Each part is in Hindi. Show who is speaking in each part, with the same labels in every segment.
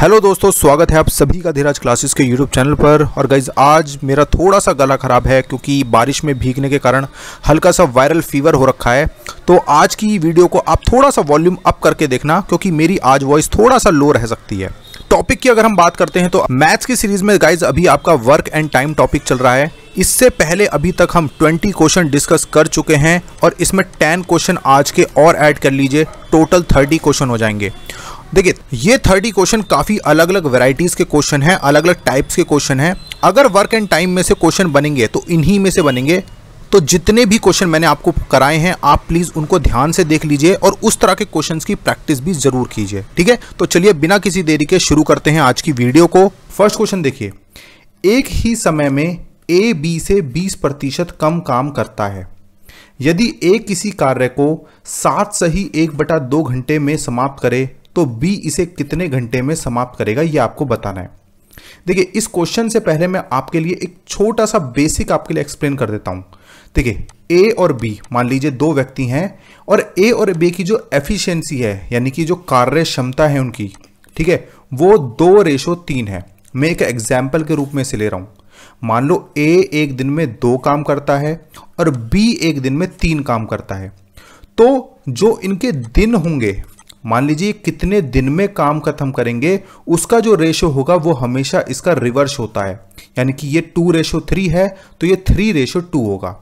Speaker 1: हेलो दोस्तों स्वागत है आप सभी का धीराज क्लासेस के यूट्यूब चैनल पर और गाइज आज मेरा थोड़ा सा गला ख़राब है क्योंकि बारिश में भीगने के कारण हल्का सा वायरल फीवर हो रखा है तो आज की वीडियो को आप थोड़ा सा वॉल्यूम अप करके देखना क्योंकि मेरी आज वॉइस थोड़ा सा लो रह सकती है टॉपिक की अगर हम बात करते हैं तो मैथ्स की सीरीज में गाइज अभी आपका वर्क एंड टाइम टॉपिक चल रहा है इससे पहले अभी तक हम 20 क्वेश्चन डिस्कस कर चुके हैं और इसमें 10 क्वेश्चन आज के और ऐड कर लीजिए टोटल 30 क्वेश्चन हो जाएंगे देखिए ये थर्टी क्वेश्चन काफी अलग अलग वेराइटीज के क्वेश्चन हैं अलग अलग टाइप्स के क्वेश्चन हैं अगर वर्क एंड टाइम में से क्वेश्चन बनेंगे तो इन्हीं में से बनेंगे तो जितने भी क्वेश्चन मैंने आपको कराए हैं आप प्लीज़ उनको ध्यान से देख लीजिए और उस तरह के क्वेश्चंस की प्रैक्टिस भी जरूर कीजिए ठीक है तो चलिए बिना किसी देरी के शुरू करते हैं आज की वीडियो को फर्स्ट क्वेश्चन देखिए एक ही समय में ए बी से 20 प्रतिशत कम काम करता है यदि ए किसी कार्य को सात सही एक बटा दो घंटे में समाप्त करे तो बी इसे कितने घंटे में समाप्त करेगा ये आपको बताना है देखिए इस क्वेश्चन से पहले मैं आपके लिए एक छोटा सा बेसिक आपके लिए एक्सप्लेन कर देता हूं देखिए ए और बी मान लीजिए दो व्यक्ति हैं और ए और बी की जो एफिशिएंसी है यानी कि जो कार्य क्षमता है उनकी ठीक है वो दो रेशो तीन है मैं एक एग्जाम्पल के रूप में इसे ले रहा हूं मान लो ए एक दिन में दो काम करता है और बी एक दिन में तीन काम करता है तो जो इनके दिन होंगे मान लीजिए कितने दिन में काम खत्म करेंगे उसका जो रेशो होगा वो हमेशा इसका रिवर्स होता है यानी कि ये टू रेशो थ्री है तो ये थ्री रेशो टू होगा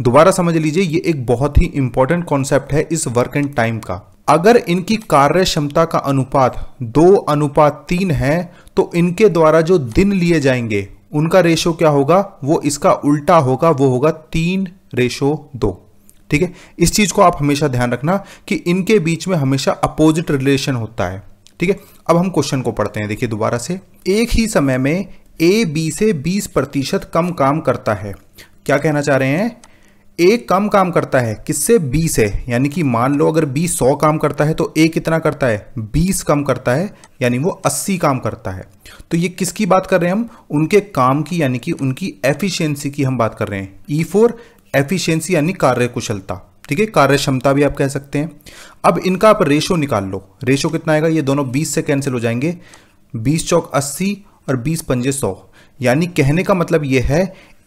Speaker 1: दोबारा समझ लीजिए ये एक बहुत ही इंपॉर्टेंट कॉन्सेप्ट है इस वर्क एंड टाइम का अगर इनकी कार्य क्षमता का अनुपात दो अनुपात तीन है तो इनके द्वारा जो दिन लिए जाएंगे उनका रेशो क्या होगा वो इसका उल्टा होगा वो होगा तीन रेशो दो ठीक है इस चीज़ को आप हमेशा ध्यान रखना कि इनके बीच में हमेशा अपोजिट रिलेशन होता है ठीक है अब हम क्वेश्चन को पढ़ते हैं देखिए दोबारा से एक ही समय में ए बी से 20 प्रतिशत कम काम करता है क्या कहना चाह रहे हैं ए कम काम करता है किससे बी से यानी कि मान लो अगर बी सौ काम करता है तो ए कितना करता है बीस कम करता है यानी वो अस्सी काम करता है तो ये किसकी बात कर रहे हैं हम उनके काम की यानी कि उनकी एफिशिएंसी की हम बात कर रहे हैं ई e फोर एफिशिएंसी यानी कार्य कुशलता ठीक है कार्य क्षमता भी आप कह सकते हैं अब इनका आप रेशो निकाल लो रेशो कितना आएगा ये दोनों 20 से कैंसिल हो जाएंगे 20 चौक 80 और 20 पंजे 100 यानी कहने का मतलब ये है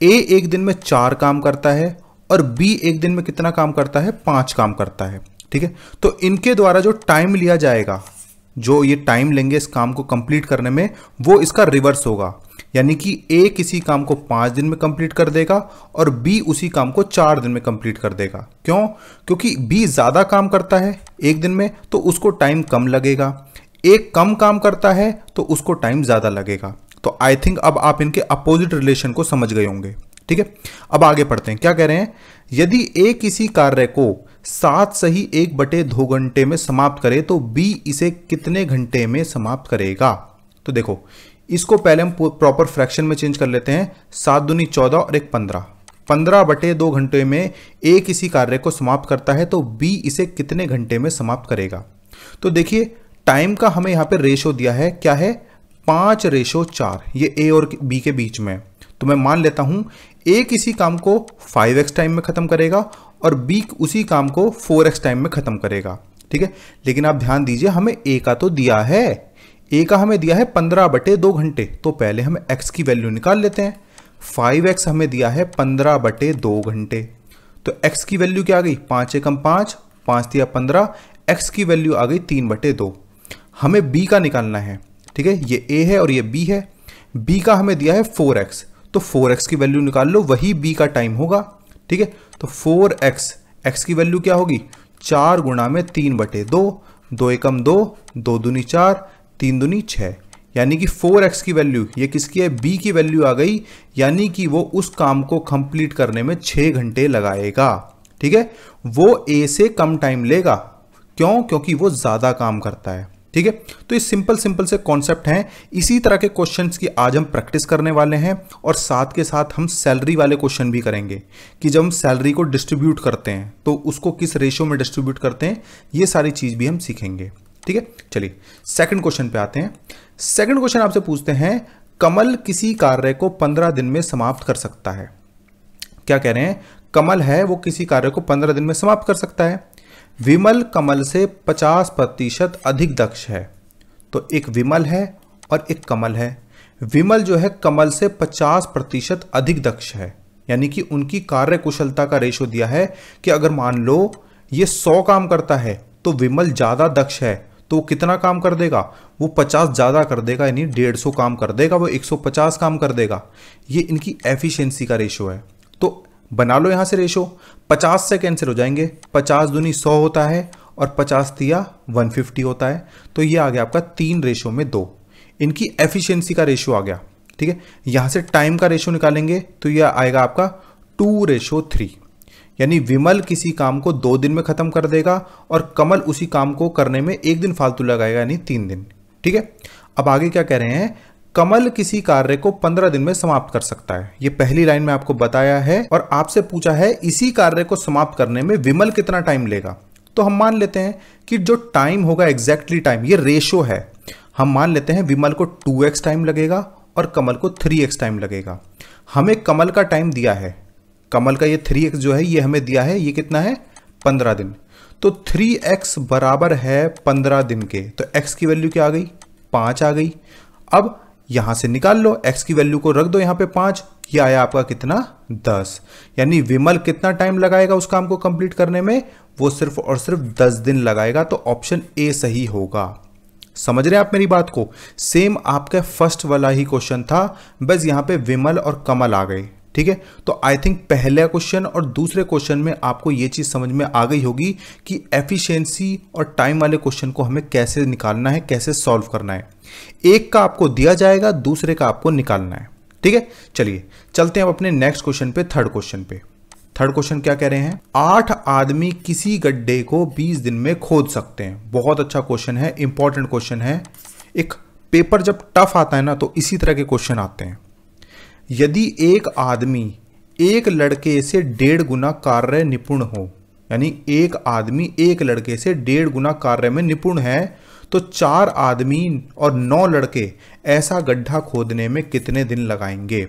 Speaker 1: ए एक दिन में चार काम करता है और बी एक दिन में कितना काम करता है पांच काम करता है ठीक है तो इनके द्वारा जो टाइम लिया जाएगा जो ये टाइम लेंगे इस काम को कंप्लीट करने में वो इसका रिवर्स होगा यानी कि ए किसी काम को पांच दिन में कंप्लीट कर देगा और बी उसी काम को चार दिन में कंप्लीट कर देगा क्यों क्योंकि बी ज़्यादा काम करता है एक दिन में तो उसको टाइम कम लगेगा ए कम काम करता है तो उसको टाइम ज़्यादा लगेगा तो आई थिंक अब आप इनके अपोजिट रिलेशन को समझ गए होंगे ठीक है अब आगे पढ़ते हैं क्या कह रहे हैं यदि ए किसी कार्य को सात सही एक बटे दो घंटे में समाप्त करे तो बी इसे कितने घंटे में समाप्त करेगा तो देखो इसको पहले हम प्रॉपर फ्रैक्शन में चेंज कर लेते हैं सात दुनी चौदह और एक पंद्रह पंद्रह बटे दो घंटे में ए किसी कार्य को समाप्त करता है तो बी इसे कितने घंटे में समाप्त करेगा तो देखिए टाइम का हमें यहाँ पे रेशो दिया है क्या है पाँच रेशो चार ये ए और बी के बीच में तो मैं मान लेता हूँ ए किसी काम को फाइव एक्स टाइम में ख़त्म करेगा और बी उसी काम को फोर एक्स टाइम में ख़त्म करेगा ठीक है लेकिन आप ध्यान दीजिए हमें ए का तो दिया है ए का हमें दिया है पंद्रह बटे दो घंटे तो पहले हम एक्स की वैल्यू निकाल लेते हैं फाइव एक्स हमें दिया है पंद्रह बटे दो घंटे तो एक्स की वैल्यू क्या आ गई पाँच एकम पाँच पाँच दिया पंद्रह एक्स की वैल्यू आ गई तीन बटे दो हमें बी का निकालना है ठीक है ये ए है और ये बी है बी का हमें दिया है फोर एक्स तो फोर एक्स की वैल्यू निकाल लो वही बी का टाइम होगा ठीक है तो फोर एक्स एक्स की वैल्यू क्या होगी चार गुणा में तीन बटे दो दो एकम दो दो दूनी चार तीन दुनी छः यानी कि फोर एक्स की वैल्यू ये किसकी है बी की वैल्यू आ गई यानी कि वो उस काम को कंप्लीट करने में छः घंटे लगाएगा ठीक है वो ए से कम टाइम लेगा क्यों क्योंकि वो ज़्यादा काम करता है ठीक है तो ये सिंपल सिंपल से कॉन्सेप्ट हैं इसी तरह के क्वेश्चंस की आज हम प्रैक्टिस करने वाले हैं और साथ के साथ हम सैलरी वाले क्वेश्चन भी करेंगे कि जब हम सैलरी को डिस्ट्रीब्यूट करते हैं तो उसको किस रेशियो में डिस्ट्रीब्यूट करते हैं ये सारी चीज़ भी हम सीखेंगे ठीक है चलिए सेकंड क्वेश्चन पे आते हैं सेकंड क्वेश्चन आपसे पूछते हैं कमल किसी कार्य को पंद्रह दिन में समाप्त कर सकता है क्या कह रहे हैं कमल है वो किसी कार्य को पंद्रह दिन में समाप्त कर सकता है विमल कमल से पचास प्रतिशत अधिक दक्ष है तो एक विमल है और एक कमल है विमल जो है कमल से पचास प्रतिशत अधिक दक्ष है यानी कि उनकी कार्य कुशलता का रेशो दिया है कि अगर मान लो ये सौ काम करता है तो विमल ज़्यादा दक्ष है तो वो कितना काम कर देगा वो पचास ज़्यादा कर देगा यानी डेढ़ सौ काम कर देगा वो एक सौ पचास काम कर देगा ये इनकी एफिशिएंसी का रेशो है तो बना लो यहाँ से रेशो पचास से कैंसिल हो जाएंगे पचास दूनी सौ होता है और पचास तिया वन फिफ्टी होता है तो ये आ गया आपका तीन रेशो में दो इनकी एफिशियंसी का रेशो आ गया ठीक है यहाँ से टाइम का रेशो निकालेंगे तो यह आएगा आपका टू रेशो थ्री यानी विमल किसी काम को दो दिन में ख़त्म कर देगा और कमल उसी काम को करने में एक दिन फालतू लगाएगा यानी तीन दिन ठीक है अब आगे क्या कह रहे हैं कमल किसी कार्य को पंद्रह दिन में समाप्त कर सकता है ये पहली लाइन में आपको बताया है और आपसे पूछा है इसी कार्य को समाप्त करने में विमल कितना टाइम लेगा तो हम मान लेते हैं कि जो टाइम होगा एग्जैक्टली टाइम ये रेशो है हम मान लेते हैं विमल को टू एक्स टाइम लगेगा और कमल को थ्री एक्स टाइम लगेगा हमें कमल का टाइम दिया है कमल का ये थ्री एक्स जो है ये हमें दिया है ये कितना है पंद्रह दिन तो थ्री एक्स बराबर है पंद्रह दिन के तो एक्स की वैल्यू क्या आ गई पाँच आ गई अब यहाँ से निकाल लो एक्स की वैल्यू को रख दो यहाँ पे पाँच ये आया आपका कितना दस यानी विमल कितना टाइम लगाएगा उस काम को कंप्लीट करने में वो सिर्फ और सिर्फ दस दिन लगाएगा तो ऑप्शन ए सही होगा समझ रहे हैं आप मेरी बात को सेम आपका फर्स्ट वाला ही क्वेश्चन था बस यहाँ पे विमल और कमल आ गए ठीक है तो आई थिंक पहला क्वेश्चन और दूसरे क्वेश्चन में आपको ये चीज़ समझ में आ गई होगी कि एफिशिएंसी और टाइम वाले क्वेश्चन को हमें कैसे निकालना है कैसे सॉल्व करना है एक का आपको दिया जाएगा दूसरे का आपको निकालना है ठीक है चलिए चलते हैं अब अपने नेक्स्ट क्वेश्चन पे थर्ड क्वेश्चन पे थर्ड क्वेश्चन क्या कह रहे हैं आठ आदमी किसी गड्ढे को बीस दिन में खोद सकते हैं बहुत अच्छा क्वेश्चन है इंपॉर्टेंट क्वेश्चन है एक पेपर जब टफ आता है ना तो इसी तरह के क्वेश्चन आते हैं यदि एक आदमी एक लड़के से डेढ़ गुना कार्य निपुण हो यानी एक आदमी एक लड़के से डेढ़ गुना कार्य में निपुण है तो चार आदमी और नौ लड़के ऐसा गड्ढा खोदने में कितने दिन लगाएंगे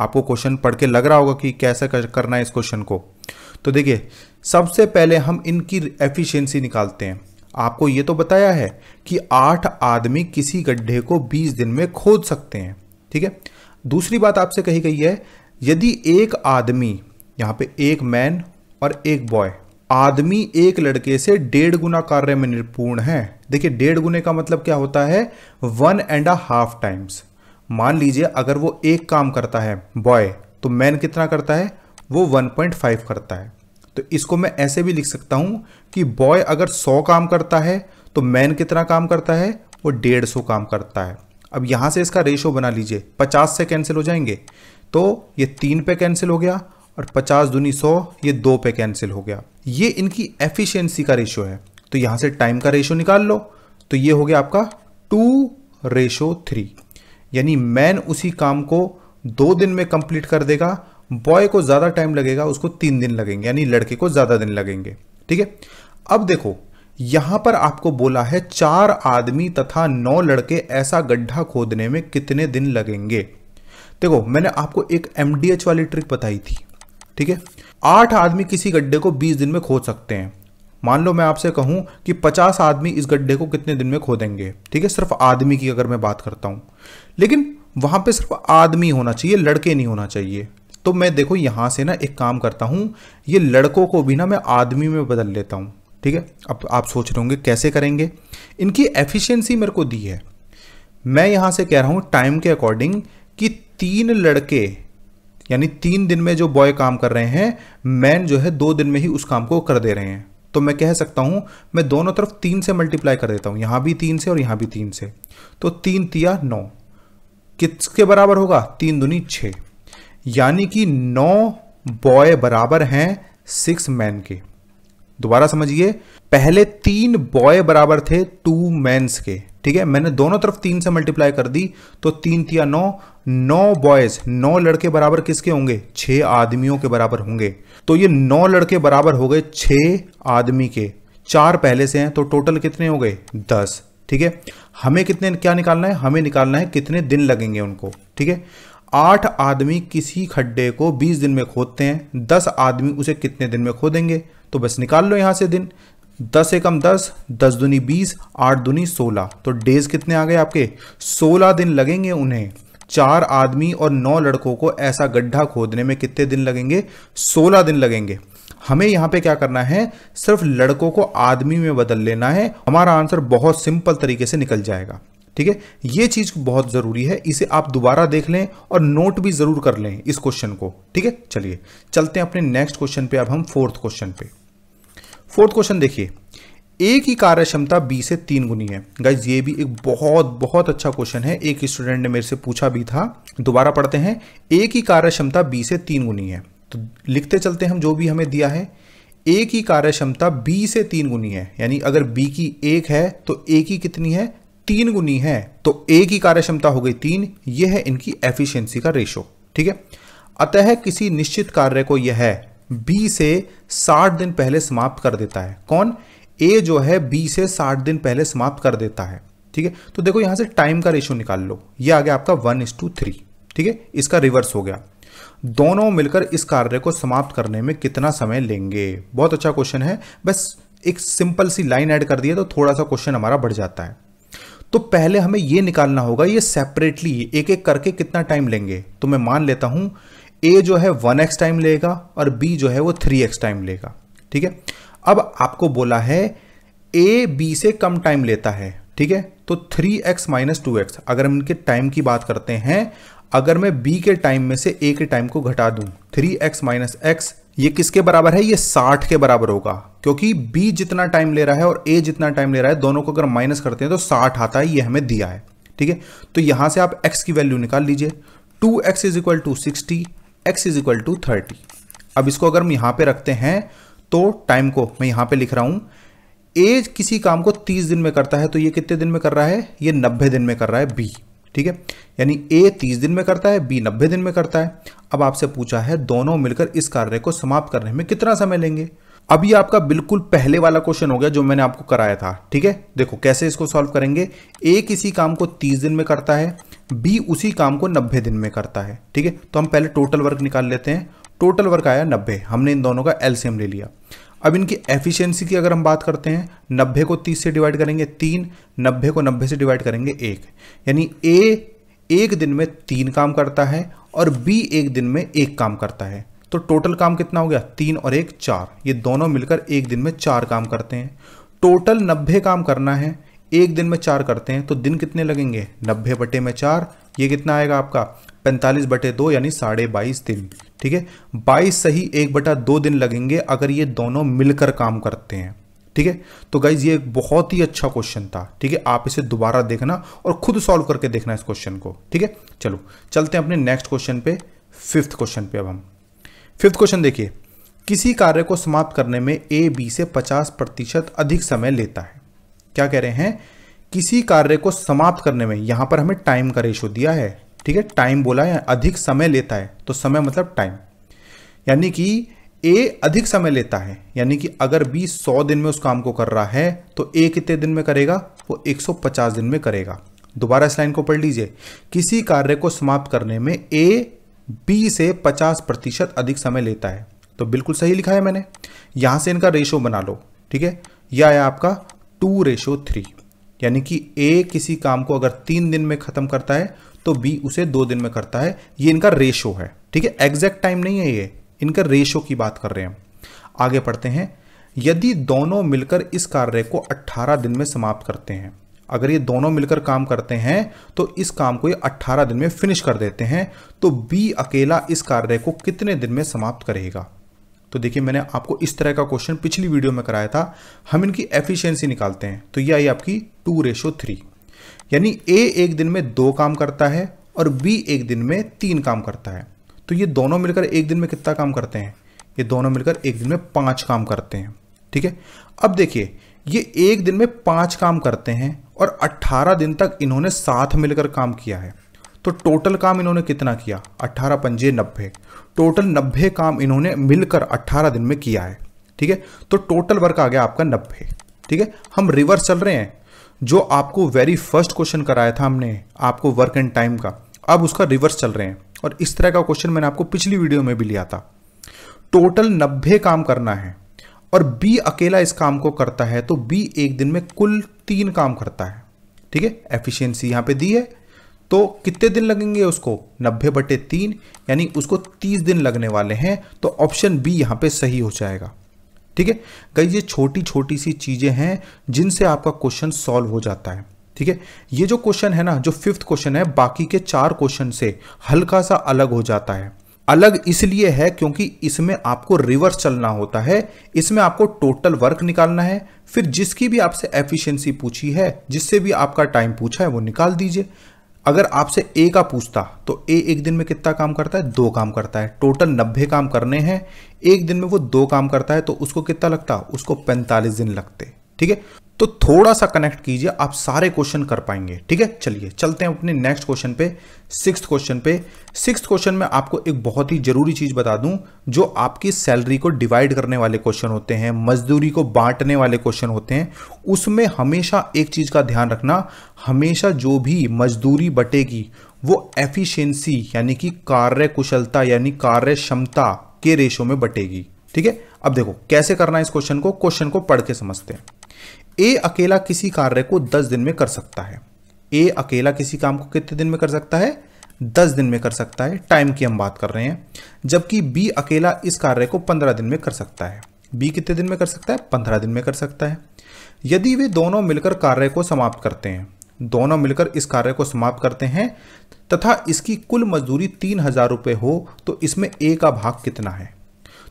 Speaker 1: आपको क्वेश्चन पढ़ के लग रहा होगा कि कैसे करना है इस क्वेश्चन को तो देखिए सबसे पहले हम इनकी एफिशिएंसी निकालते हैं आपको ये तो बताया है कि आठ आदमी किसी गड्ढे को बीस दिन में खोद सकते हैं ठीक है दूसरी बात आपसे कही गई है यदि एक आदमी यहाँ पे एक मैन और एक बॉय आदमी एक लड़के से डेढ़ गुना कार्य में निपुण है देखिए डेढ़ गुने का मतलब क्या होता है one and a half times मान लीजिए अगर वो एक काम करता है बॉय तो मैन कितना करता है वो 1.5 करता है तो इसको मैं ऐसे भी लिख सकता हूँ कि बॉय अगर 100 काम करता है तो मैन कितना काम करता है वो डेढ़ सौ काम करता है अब यहाँ से इसका रेशो बना लीजिए पचास से कैंसिल हो जाएंगे तो ये तीन पे कैंसिल हो गया और पचास दूनी सौ ये दो पे कैंसिल हो गया ये इनकी एफिशिएंसी का रेशो है तो यहाँ से टाइम का रेशो निकाल लो तो ये हो गया आपका टू रेशो थ्री यानी मैन उसी काम को दो दिन में कंप्लीट कर देगा बॉय को ज़्यादा टाइम लगेगा उसको तीन दिन लगेंगे यानी लड़के को ज़्यादा दिन लगेंगे ठीक है अब देखो यहां पर आपको बोला है चार आदमी तथा नौ लड़के ऐसा गड्ढा खोदने में कितने दिन लगेंगे देखो मैंने आपको एक एम वाली ट्रिक बताई थी ठीक है आठ आदमी किसी गड्ढे को बीस दिन में खोद सकते हैं मान लो मैं आपसे कहूं कि पचास आदमी इस गड्ढे को कितने दिन में खोदेंगे ठीक है सिर्फ आदमी की अगर मैं बात करता हूं लेकिन वहां पे सिर्फ आदमी होना चाहिए लड़के नहीं होना चाहिए तो मैं देखो यहां से ना एक काम करता हूँ ये लड़कों को भी ना मैं आदमी में बदल लेता हूं ठीक है अब आप सोच रहे होंगे कैसे करेंगे इनकी एफिशिएंसी मेरे को दी है मैं यहां से कह रहा हूं टाइम के अकॉर्डिंग कि तीन लड़के यानी तीन दिन में जो बॉय काम कर रहे हैं मैन जो है दो दिन में ही उस काम को कर दे रहे हैं तो मैं कह सकता हूं मैं दोनों तरफ तीन से मल्टीप्लाई कर देता हूं यहां भी तीन से और यहां भी तीन से तो तीन तिया नौ किसके बराबर होगा तीन दुनी छ यानी कि नौ बॉय बराबर हैं सिक्स मैन के दोबारा समझिए पहले तीन बॉय बराबर थे टू मैंस के ठीक है मैंने दोनों तरफ तीन से मल्टीप्लाई कर दी तो तीन थी नौ नौ बॉयज नौ लड़के बराबर किसके होंगे छ आदमियों के बराबर होंगे तो ये नौ लड़के बराबर हो गए छह आदमी के चार पहले से हैं तो टोटल कितने हो गए दस ठीक है हमें कितने क्या निकालना है हमें निकालना है कितने दिन लगेंगे उनको ठीक है आठ आदमी किसी खड्डे को बीस दिन में खोदते हैं दस आदमी उसे कितने दिन में खोदेंगे तो बस निकाल लो यहाँ से दिन दस एकम दस दस दुनी बीस आठ दुनी सोलह तो डेज कितने आ गए आपके सोलह दिन लगेंगे उन्हें चार आदमी और नौ लड़कों को ऐसा गड्ढा खोदने में कितने दिन लगेंगे सोलह दिन लगेंगे हमें यहाँ पे क्या करना है सिर्फ लड़कों को आदमी में बदल लेना है हमारा आंसर बहुत सिंपल तरीके से निकल जाएगा ठीक है ये चीज बहुत जरूरी है इसे आप दोबारा देख लें और नोट भी जरूर कर लें इस क्वेश्चन को ठीक है चलिए चलते हैं अपने नेक्स्ट क्वेश्चन पे अब हम फोर्थ क्वेश्चन पे फोर्थ क्वेश्चन देखिए ए की कार्य क्षमता बी से तीन गुनी है गाइज ये भी एक बहुत बहुत अच्छा क्वेश्चन है एक स्टूडेंट ने मेरे से पूछा भी था दोबारा पढ़ते हैं ए की कार्य क्षमता बी से तीन गुनी है तो लिखते चलते हम जो भी हमें दिया है ए की कार्य क्षमता बी से तीन गुनी है यानी अगर बी की एक है तो ए की कितनी है तीन गुनी है तो ए की कार्य क्षमता हो गई तीन यह है इनकी एफिशियंसी का रेशो ठीक है अतः किसी निश्चित कार्य को यह बी से 60 दिन पहले समाप्त कर देता है कौन ए जो है बी से 60 दिन पहले समाप्त कर देता है ठीक है तो देखो यहां से टाइम का रेशियो निकाल लो ये आ गया आपका वन इस टू थ्री ठीक है इसका रिवर्स हो गया दोनों मिलकर इस कार्य को समाप्त करने में कितना समय लेंगे बहुत अच्छा क्वेश्चन है बस एक सिंपल सी लाइन ऐड कर दिए तो थोड़ा सा क्वेश्चन हमारा बढ़ जाता है तो पहले हमें यह निकालना होगा ये सेपरेटली एक एक करके कितना टाइम लेंगे तो मैं मान लेता हूं ए जो है वन एक्स टाइम लेगा और बी जो है वो थ्री एक्स टाइम लेगा ठीक है अब आपको बोला है ए बी से कम टाइम लेता है ठीक है तो three x minus two x अगर हम इनके टाइम की बात करते हैं अगर मैं बी के टाइम में से ए के टाइम को घटा दूं थ्री एक्स माइनस एक्स ये किसके बराबर है ये साठ के बराबर होगा क्योंकि बी जितना टाइम ले रहा है और ए जितना टाइम ले रहा है दोनों को अगर माइनस करते हैं तो साठ आता है ये हमें दिया है ठीक है तो यहां से आप एक्स की वैल्यू निकाल लीजिए two x is equal to sixty x is equal to thirty अब इसको अगर हम यहाँ पे रखते हैं तो टाइम को मैं यहाँ पे लिख रहा हूँ ए किसी काम को तीस दिन में करता है तो ये कितने दिन में कर रहा है ये नब्बे दिन में कर रहा है बी ठीक है यानी ए तीस दिन में करता है बी नब्बे दिन में करता है अब आपसे पूछा है दोनों मिलकर इस कार्य को समाप्त करने में कितना समय लेंगे अब आपका बिल्कुल पहले वाला क्वेश्चन हो गया जो मैंने आपको कराया था ठीक है देखो कैसे इसको सॉल्व करेंगे ए किसी काम को तीस दिन में करता है बी उसी काम को नब्बे दिन में करता है ठीक है तो हम पहले टोटल वर्क निकाल लेते हैं टोटल वर्क आया नब्बे हमने इन दोनों का एलसीएम ले लिया अब इनकी एफिशिएंसी की अगर हम बात करते हैं नब्बे को तीस से डिवाइड करेंगे तीन नब्बे को नब्बे से डिवाइड करेंगे एक यानी ए एक दिन में तीन काम करता है और बी एक दिन में एक काम करता है तो टोटल काम कितना हो गया तीन और एक चार ये दोनों मिलकर एक दिन में चार काम करते हैं टोटल नब्बे काम करना है एक दिन में चार करते हैं तो दिन कितने लगेंगे नब्बे बटे में चार ये कितना आएगा आपका पैंतालीस बटे दो यानी साढ़े बाईस दिन ठीक है बाईस सही एक बटा दो दिन लगेंगे अगर ये दोनों मिलकर काम करते हैं ठीक है तो गाइज ये बहुत ही अच्छा क्वेश्चन था ठीक है आप इसे दोबारा देखना और खुद सॉल्व करके देखना इस क्वेश्चन को ठीक है चलो चलते हैं अपने नेक्स्ट क्वेश्चन पे फिफ्थ क्वेश्चन पे अब हम फिफ्थ क्वेश्चन देखिए किसी कार्य को समाप्त करने में ए बी से 50 प्रतिशत अधिक समय लेता है क्या कह रहे हैं किसी कार्य को समाप्त करने में यहां पर हमें टाइम का रेशो दिया है ठीक है टाइम बोला है अधिक समय लेता है तो समय मतलब टाइम यानी कि ए अधिक समय लेता है यानी कि अगर बी 100 दिन में उस काम को कर रहा है तो ए कितने दिन में करेगा वो 150 दिन में करेगा दोबारा इस लाइन को पढ़ लीजिए किसी कार्य को समाप्त करने में ए बी से 50 प्रतिशत अधिक समय लेता है तो बिल्कुल सही लिखा है मैंने यहां से इनका रेशो बना लो ठीक है यह आया आपका टू रेशो थ्री यानी कि ए किसी काम को अगर तीन दिन में ख़त्म करता है तो बी उसे दो दिन में करता है ये इनका रेशो है ठीक है एग्जैक्ट टाइम नहीं है ये इनका रेशो की बात कर रहे हैं आगे पढ़ते हैं यदि दोनों मिलकर इस कार्य को 18 दिन में समाप्त करते हैं अगर ये दोनों मिलकर काम करते हैं तो इस काम को ये 18 दिन में फिनिश कर देते हैं तो बी अकेला इस कार्य को कितने दिन में समाप्त करेगा तो देखिए मैंने आपको इस तरह का क्वेश्चन पिछली वीडियो में कराया था हम इनकी एफिशिएंसी निकालते हैं तो ये आई आपकी टू रेशो थ्री यानी ए एक दिन में दो काम करता है और बी एक दिन में तीन काम करता है तो ये दोनों मिलकर एक दिन में कितना काम करते हैं ये दोनों मिलकर एक दिन में पाँच काम करते हैं ठीक है अब देखिए ये एक दिन में पाँच काम करते हैं और 18 दिन तक इन्होंने साथ मिलकर काम किया है तो टोटल काम इन्होंने कितना किया 18 पंजे नब्बे टोटल नब्बे काम इन्होंने मिलकर 18 दिन में किया है ठीक है तो टोटल वर्क आ गया आपका नब्बे ठीक है हम रिवर्स चल रहे हैं जो आपको वेरी फर्स्ट क्वेश्चन कराया था हमने आपको वर्क एंड टाइम का अब उसका रिवर्स चल रहे हैं और इस तरह का क्वेश्चन मैंने आपको पिछली वीडियो में भी लिया था टोटल नब्बे काम करना है और बी अकेला इस काम को करता है तो बी एक दिन में कुल तीन काम करता है ठीक है एफिशिएंसी यहाँ पे दी है तो कितने दिन लगेंगे उसको नब्बे बटे तीन यानी उसको तीस दिन लगने वाले हैं तो ऑप्शन बी यहाँ पे सही हो जाएगा ठीक है कई ये छोटी छोटी सी चीज़ें हैं जिनसे आपका क्वेश्चन सॉल्व हो जाता है ठीक है ये जो क्वेश्चन है ना जो फिफ्थ क्वेश्चन है बाकी के चार क्वेश्चन से हल्का सा अलग हो जाता है अलग इसलिए है क्योंकि इसमें आपको रिवर्स चलना होता है इसमें आपको टोटल वर्क निकालना है फिर जिसकी भी आपसे एफिशिएंसी पूछी है जिससे भी आपका टाइम पूछा है वो निकाल दीजिए अगर आपसे ए का पूछता तो ए एक दिन में कितना काम करता है दो काम करता है टोटल नब्बे काम करने हैं एक दिन में वो दो काम करता है तो उसको कितना लगता उसको पैंतालीस दिन लगते ठीक है तो थोड़ा सा कनेक्ट कीजिए आप सारे क्वेश्चन कर पाएंगे ठीक है चलिए चलते हैं अपने नेक्स्ट क्वेश्चन पे सिक्स क्वेश्चन पे सिक्स क्वेश्चन में आपको एक बहुत ही जरूरी चीज बता दूं जो आपकी सैलरी को डिवाइड करने वाले क्वेश्चन होते हैं मजदूरी को बांटने वाले क्वेश्चन होते हैं उसमें हमेशा एक चीज का ध्यान रखना हमेशा जो भी मजदूरी बटेगी वो एफिशियंसी यानी कि कार्य कुशलता यानी कार्य क्षमता के रेशो में बटेगी ठीक है अब देखो कैसे करना है इस क्वेश्चन को क्वेश्चन को पढ़ के समझते हैं ए अकेला किसी कार्य को दस दिन में कर सकता है ए अकेला किसी काम को कितने दिन में कर सकता है दस दिन में कर सकता है टाइम की हम बात कर रहे हैं जबकि बी अकेला इस कार्य को पंद्रह दिन में कर सकता है बी कितने दिन में कर सकता है पंद्रह दिन में कर सकता है यदि वे दोनों मिलकर कार्य को समाप्त करते हैं दोनों मिलकर इस कार्य को समाप्त करते हैं तथा इसकी कुल मजदूरी तीन हजार रुपये हो तो इसमें ए का भाग कितना है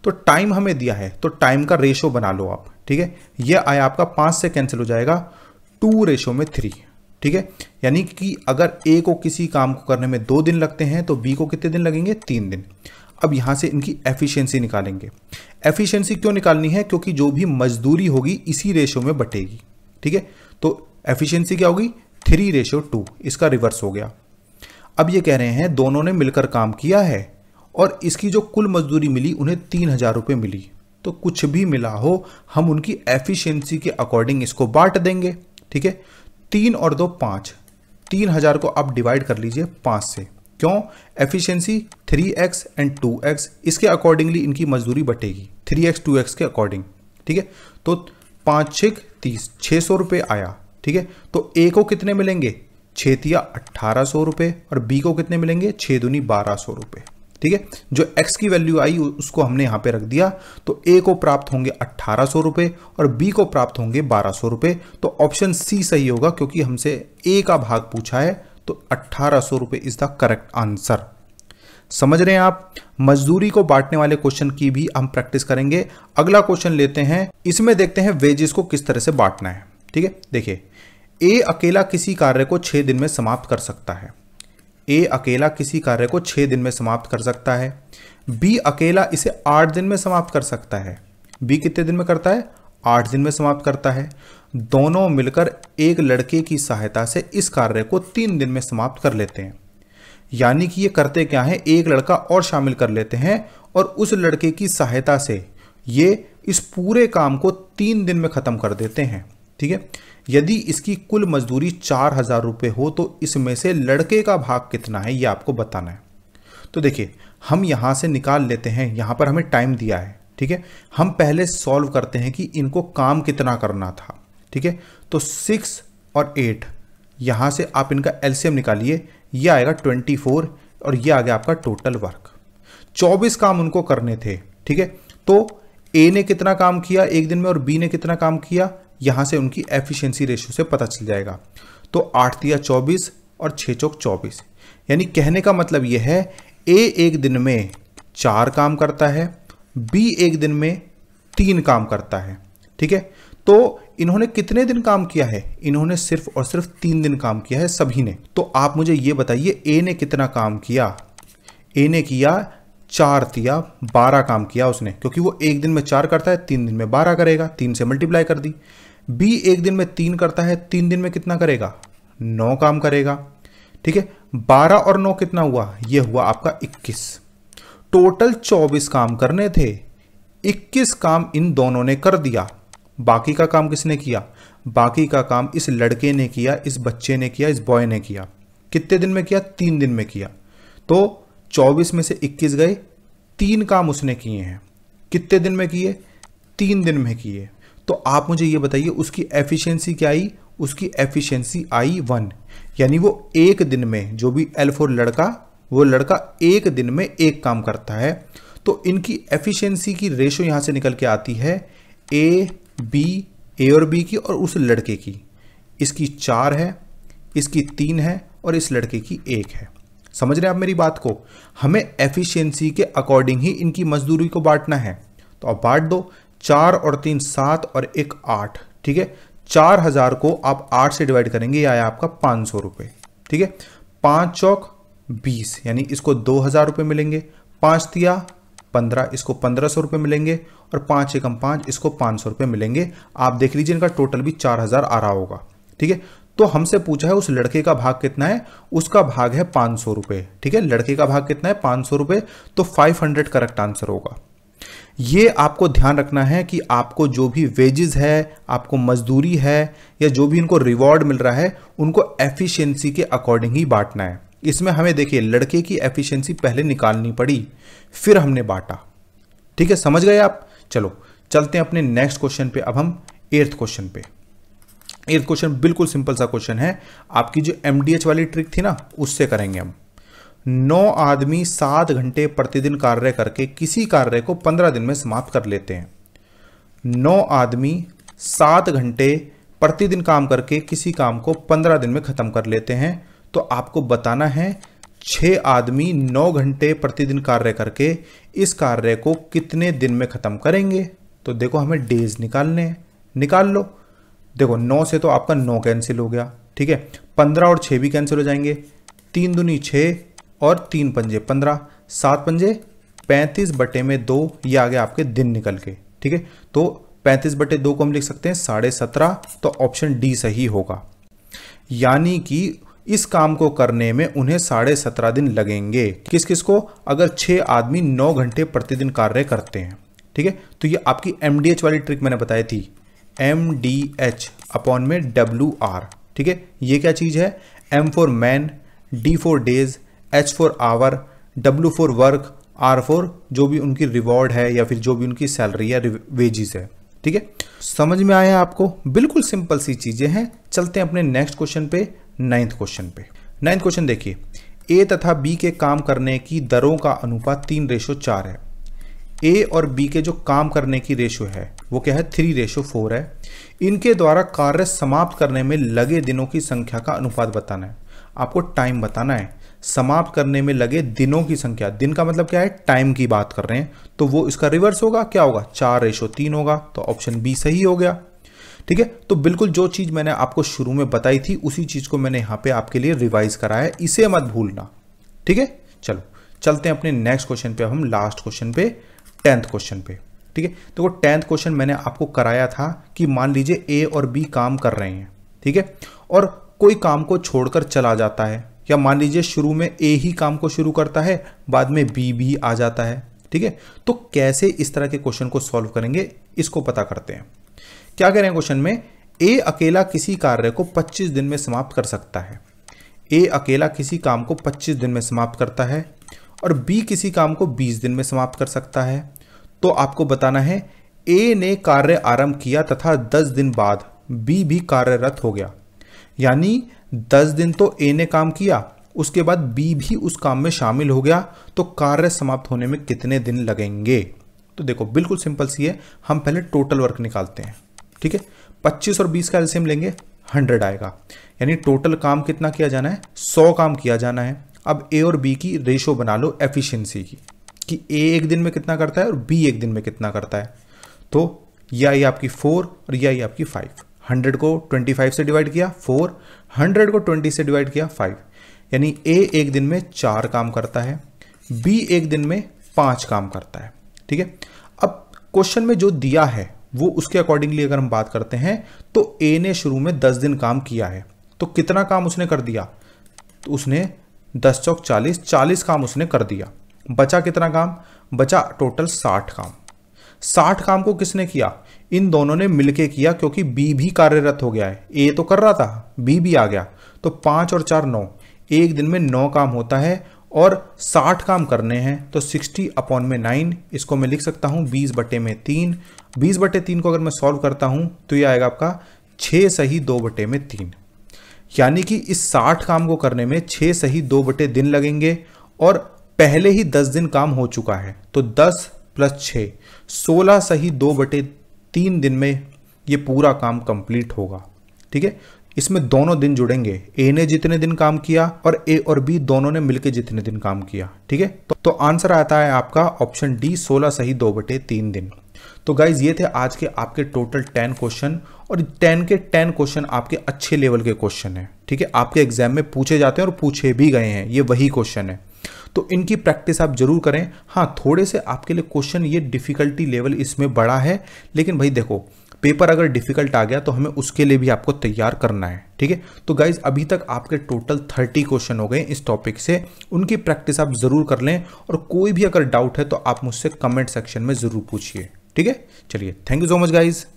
Speaker 1: तो टाइम हमें दिया है तो टाइम का रेशो बना लो आप ठीक है यह आया आपका पांच से कैंसिल हो जाएगा टू रेशो में थ्री ठीक है यानी कि अगर ए को किसी काम को करने में दो दिन लगते हैं तो बी को कितने दिन लगेंगे तीन दिन अब यहां से इनकी एफिशिएंसी निकालेंगे एफिशिएंसी क्यों निकालनी है क्योंकि जो भी मजदूरी होगी इसी रेशो में बटेगी ठीक है तो एफिशिएंसी क्या होगी थ्री रेशो टू इसका रिवर्स हो गया अब ये कह रहे हैं दोनों ने मिलकर काम किया है और इसकी जो कुल मजदूरी मिली उन्हें तीन हज़ार रुपये मिली तो कुछ भी मिला हो हम उनकी एफिशिएंसी के अकॉर्डिंग इसको बांट देंगे ठीक है तीन और दो पाँच तीन हज़ार को आप डिवाइड कर लीजिए पाँच से क्यों एफिशिएंसी एक्स एंड एक्स इसके अकॉर्डिंगली इनकी मजदूरी बटेगी थ्री एक्स टू एक्स के अकॉर्डिंग ठीक है तो पाँच छिक तीस छः सौ रुपये आया ठीक है तो ए को कितने मिलेंगे छेतिया अट्ठारह सौ रुपये और बी को कितने मिलेंगे छः बारह सौ रुपये ठीक है जो x की वैल्यू आई उसको हमने यहां पे रख दिया तो a को प्राप्त होंगे अट्ठारह सौ रुपए और b को प्राप्त होंगे बारह सौ रुपए तो ऑप्शन c सही होगा क्योंकि हमसे a का भाग पूछा है तो अट्ठारह सौ रुपए इज़ द करेक्ट आंसर समझ रहे हैं आप मजदूरी को बांटने वाले क्वेश्चन की भी हम प्रैक्टिस करेंगे अगला क्वेश्चन लेते हैं इसमें देखते हैं वेजेस को किस तरह से बांटना है ठीक है देखिए ए अकेला किसी कार्य को छह दिन में समाप्त कर सकता है ए अकेला किसी कार्य को छः दिन में समाप्त कर सकता है बी अकेला इसे आठ दिन में समाप्त कर सकता है बी कितने दिन में करता है आठ दिन में समाप्त करता है दोनों मिलकर एक लड़के की सहायता से इस कार्य को तीन दिन में समाप्त कर लेते हैं यानी कि ये करते क्या है एक लड़का और शामिल कर लेते हैं और उस लड़के की सहायता से ये इस पूरे काम को तीन दिन में ख़त्म कर देते हैं ठीक है यदि इसकी कुल मजदूरी चार हज़ार रुपये हो तो इसमें से लड़के का भाग कितना है ये आपको बताना है तो देखिए हम यहाँ से निकाल लेते हैं यहाँ पर हमें टाइम दिया है ठीक है हम पहले सॉल्व करते हैं कि इनको काम कितना करना था ठीक है तो सिक्स और एट यहाँ से आप इनका एलसीएम निकालिए ये आएगा ट्वेंटी फोर और ये आ गया आपका टोटल वर्क चौबीस काम उनको करने थे ठीक है तो ए ने कितना काम किया एक दिन में और बी ने कितना काम किया यहाँ से उनकी एफिशिएंसी रेशियो से पता चल जाएगा तो आठ दिया चौबीस और छः चौक चौबीस यानी कहने का मतलब यह है ए एक दिन में चार काम करता है बी एक दिन में तीन काम करता है ठीक है तो इन्होंने कितने दिन काम किया है इन्होंने सिर्फ और सिर्फ तीन दिन काम किया है सभी ने तो आप मुझे ये बताइए ए ने कितना काम किया ए ने किया चार दिया बारह काम किया उसने क्योंकि वो एक दिन में चार करता है तीन दिन में बारह करेगा तीन से मल्टीप्लाई कर दी बी एक दिन में तीन करता है तीन दिन में कितना करेगा नौ काम करेगा ठीक है बारह और नौ कितना हुआ यह हुआ आपका इक्कीस टोटल चौबीस काम करने थे इक्कीस काम इन दोनों ने कर दिया बाकी का काम किसने किया बाकी का काम इस लड़के ने किया इस बच्चे ने किया इस बॉय ने किया कितने दिन में किया तीन दिन में किया तो चौबीस में से इक्कीस गए तीन काम उसने किए हैं कितने दिन में किए तीन दिन में किए तो आप मुझे ये बताइए उसकी एफिशिएंसी क्या आई उसकी एफिशिएंसी आई वन यानी वो एक दिन में जो भी एल फोर लड़का वो लड़का एक दिन में एक काम करता है तो इनकी एफिशिएंसी की रेशो यहाँ से निकल के आती है ए बी ए और बी की और उस लड़के की इसकी चार है इसकी तीन है और इस लड़के की एक है समझ रहे हैं आप मेरी बात को हमें एफिशिएंसी के अकॉर्डिंग ही इनकी मजदूरी को बांटना है तो आप बांट दो चार और तीन सात और एक आठ ठीक है चार हजार को आप आठ से डिवाइड करेंगे या आया आपका पांच सौ रुपए ठीक है पांच चौक बीस यानी इसको दो हजार रुपए मिलेंगे पांच दिया पंद्रह इसको पंद्रह सौ रुपए मिलेंगे और पांच एकम पांच इसको पांच सौ रुपये मिलेंगे आप देख लीजिए इनका टोटल भी चार हजार आ रहा होगा ठीक है तो हमसे पूछा है उस लड़के का भाग कितना है उसका भाग है पांच सौ रुपए ठीक है लड़के का भाग कितना है पांच सौ रुपए तो फाइव हंड्रेड करेक्ट आंसर होगा ये आपको ध्यान रखना है कि आपको जो भी वेजेस है आपको मजदूरी है या जो भी इनको रिवॉर्ड मिल रहा है उनको एफिशिएंसी के अकॉर्डिंग ही बांटना है इसमें हमें देखिए लड़के की एफिशिएंसी पहले निकालनी पड़ी फिर हमने बांटा ठीक है समझ गए आप चलो चलते हैं अपने नेक्स्ट क्वेश्चन पे अब हम एर्थ क्वेश्चन पे एर्थ क्वेश्चन बिल्कुल सिंपल सा क्वेश्चन है आपकी जो एम वाली ट्रिक थी ना उससे करेंगे हम नौ आदमी सात घंटे प्रतिदिन कार्य करके किसी कार्य को पंद्रह दिन में समाप्त कर लेते हैं नौ आदमी सात घंटे प्रतिदिन काम करके किसी काम को पंद्रह दिन में ख़त्म कर लेते हैं तो आपको बताना है छः आदमी नौ घंटे प्रतिदिन कार्य करके इस कार्य को कितने दिन में ख़त्म करेंगे तो देखो हमें डेज निकालने हैं निकाल लो देखो नौ से तो आपका नौ कैंसिल हो गया ठीक है पंद्रह और छः भी कैंसिल हो जाएंगे तीन दुनी छः और तीन पंजे पंद्रह सात पंजे पैंतीस बटे में दो ये आ गया आपके दिन निकल के ठीक है तो पैंतीस बटे दो को हम लिख सकते हैं साढ़े सत्रह तो ऑप्शन डी सही होगा यानी कि इस काम को करने में उन्हें साढ़े सत्रह दिन लगेंगे किस किस को अगर छः आदमी नौ घंटे प्रतिदिन कार्य करते हैं ठीक है तो ये आपकी एम वाली ट्रिक मैंने बताई थी एम डी एच अपॉन में डब्ल्यू आर ठीक है ये क्या चीज़ है M for man D for days H for hour W for work R for जो भी उनकी रिवॉर्ड है या फिर जो भी उनकी सैलरी या वेजिस है ठीक है समझ में आया आपको बिल्कुल सिंपल सी चीजें हैं चलते हैं अपने नेक्स्ट क्वेश्चन पे नाइन्थ क्वेश्चन पे नाइन्थ क्वेश्चन देखिए ए तथा बी के काम करने की दरों का अनुपात तीन रेशो चार है ए और बी के जो काम करने की रेशो है वो क्या है थ्री रेशो फोर है इनके द्वारा कार्य समाप्त करने में लगे दिनों की संख्या का अनुपात बताना है आपको टाइम बताना है समाप्त करने में लगे दिनों की संख्या दिन का मतलब क्या है टाइम की बात कर रहे हैं तो वो इसका रिवर्स होगा क्या होगा चार रेशो तीन होगा तो ऑप्शन बी सही हो गया ठीक है तो बिल्कुल जो चीज़ मैंने आपको शुरू में बताई थी उसी चीज़ को मैंने यहां पे आपके लिए रिवाइज कराया है इसे मत भूलना ठीक है चलो चलते हैं अपने नेक्स्ट क्वेश्चन पे हम लास्ट क्वेश्चन पे टेंथ क्वेश्चन पे ठीक है तो वो टेंथ क्वेश्चन मैंने आपको कराया था कि मान लीजिए ए और बी काम कर रहे हैं ठीक है और कोई काम को छोड़कर चला जाता है या मान लीजिए शुरू में ए ही काम को शुरू करता है बाद में बी भी आ जाता है ठीक है तो कैसे इस तरह के क्वेश्चन को सॉल्व करेंगे इसको पता करते हैं क्या कह रहे हैं क्वेश्चन में ए अकेला किसी कार्य को 25 दिन में समाप्त कर सकता है ए अकेला किसी काम को 25 दिन में समाप्त करता है और बी किसी काम को 20 दिन में समाप्त कर सकता है तो आपको बताना है ए ने कार्य आरंभ किया तथा 10 दिन बाद बी भी कार्यरत हो गया यानी दस दिन तो ए ने काम किया उसके बाद बी भी उस काम में शामिल हो गया तो कार्य समाप्त होने में कितने दिन लगेंगे तो देखो बिल्कुल सिंपल सी है हम पहले टोटल वर्क निकालते हैं ठीक है पच्चीस और बीस का एल्सियम लेंगे हंड्रेड आएगा यानी टोटल काम कितना किया जाना है सौ काम किया जाना है अब ए और बी की रेशो बना लो एफिशिएंसी की कि ए एक दिन में कितना करता है और बी एक दिन में कितना करता है तो या ये आपकी फोर और या ये आपकी फाइव 100 को 25 से डिवाइड किया 4 100 को 20 से डिवाइड किया 5 यानी ए एक दिन में चार काम करता है बी एक दिन में पांच काम करता है ठीक है अब क्वेश्चन में जो दिया है वो उसके अकॉर्डिंगली अगर हम बात करते हैं तो ए ने शुरू में दस दिन काम किया है तो कितना काम उसने कर दिया तो उसने दस चौक चालीस चालीस काम उसने कर दिया बचा कितना काम बचा टोटल साठ काम साठ काम को किसने किया इन दोनों ने मिलके किया क्योंकि बी भी कार्यरत हो गया है ए तो कर रहा था बी भी आ गया तो पाँच और चार नौ एक दिन में नौ काम होता है और साठ काम करने हैं तो सिक्सटी अपॉन में नाइन इसको मैं लिख सकता हूँ बीस बटे में तीन बीस बटे तीन को अगर मैं सॉल्व करता हूँ तो ये आएगा आपका छः सही दो बटे में तीन यानी कि इस साठ काम को करने में छः सही दो बटे दिन लगेंगे और पहले ही दस दिन काम हो चुका है तो दस प्लस छः सोलह सही दो बटे तीन दिन में ये पूरा काम कंप्लीट होगा ठीक है इसमें दोनों दिन जुड़ेंगे ए ने जितने दिन काम किया और ए और बी दोनों ने मिलकर जितने दिन काम किया ठीक है तो, तो आंसर आता है आपका ऑप्शन डी सोलह सही दो बटे तीन दिन तो गाइज ये थे आज के आपके टोटल टेन क्वेश्चन और टेन के टेन क्वेश्चन आपके अच्छे लेवल के क्वेश्चन है ठीक है आपके एग्जाम में पूछे जाते हैं और पूछे भी गए हैं ये वही क्वेश्चन है तो इनकी प्रैक्टिस आप जरूर करें हाँ थोड़े से आपके लिए क्वेश्चन ये डिफ़िकल्टी लेवल इसमें बड़ा है लेकिन भाई देखो पेपर अगर डिफिकल्ट आ गया तो हमें उसके लिए भी आपको तैयार करना है ठीक है तो गाइज अभी तक आपके टोटल थर्टी क्वेश्चन हो गए इस टॉपिक से उनकी प्रैक्टिस आप ज़रूर कर लें और कोई भी अगर डाउट है तो आप मुझसे कमेंट सेक्शन में ज़रूर पूछिए ठीक है चलिए thank you so much guys